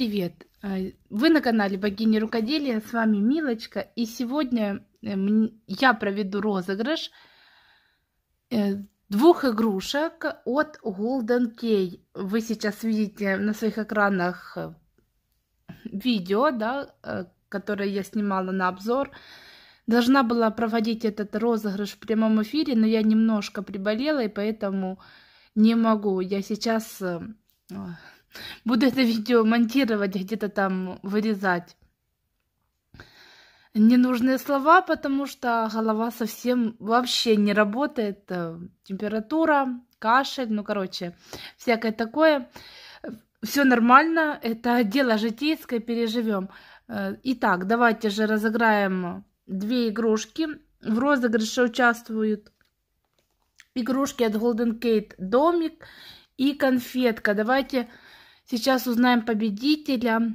привет! А, вы на канале Богини Рукоделия, с вами Милочка. И сегодня э, я проведу розыгрыш э, двух игрушек от Golden Key. Вы сейчас видите на своих экранах э, видео, да, которое я снимала на обзор. Должна была проводить этот розыгрыш в прямом эфире, но я немножко приболела, и поэтому не могу. Я сейчас Буду это видео монтировать, где-то там вырезать ненужные слова, потому что голова совсем вообще не работает. Э, температура, кашель, ну, короче, всякое такое. Все нормально, это дело житейское, переживем. Э, итак, давайте же разыграем две игрушки. В розыгрыше участвуют игрушки от Golden Kate Домик и конфетка. Давайте Сейчас узнаем победителя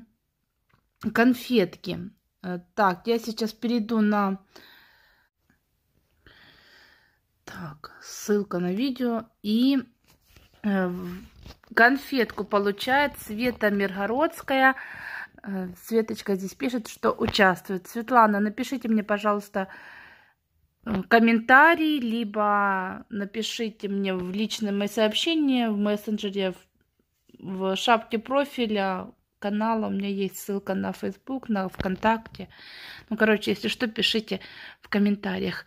конфетки. Э, так, я сейчас перейду на... Так, ссылка на видео. И э, конфетку получает Света Миргородская. Э, Светочка здесь пишет, что участвует. Светлана, напишите мне, пожалуйста, комментарий, либо напишите мне в личном сообщении в мессенджере, в в шапке профиля канала у меня есть ссылка на Facebook, на ВКонтакте. Ну, короче, если что, пишите в комментариях.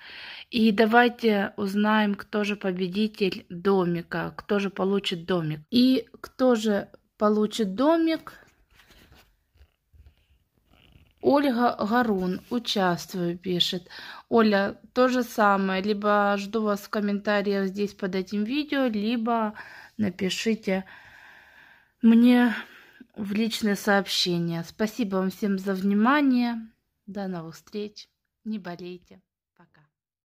И давайте узнаем, кто же победитель домика, кто же получит домик. И кто же получит домик? Ольга Гарун, участвую, пишет. Оля, то же самое, либо жду вас в комментариях здесь под этим видео, либо напишите мне в личное сообщение. Спасибо вам всем за внимание. До новых встреч. Не болейте. Пока.